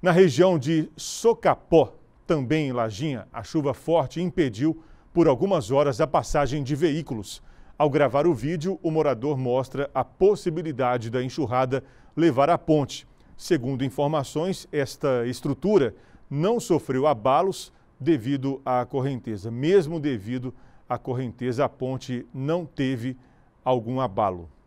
Na região de Socapó, também em Lajinha, a chuva forte impediu por algumas horas a passagem de veículos. Ao gravar o vídeo, o morador mostra a possibilidade da enxurrada levar à ponte. Segundo informações, esta estrutura não sofreu abalos devido à correnteza. Mesmo devido à correnteza, a ponte não teve algum abalo.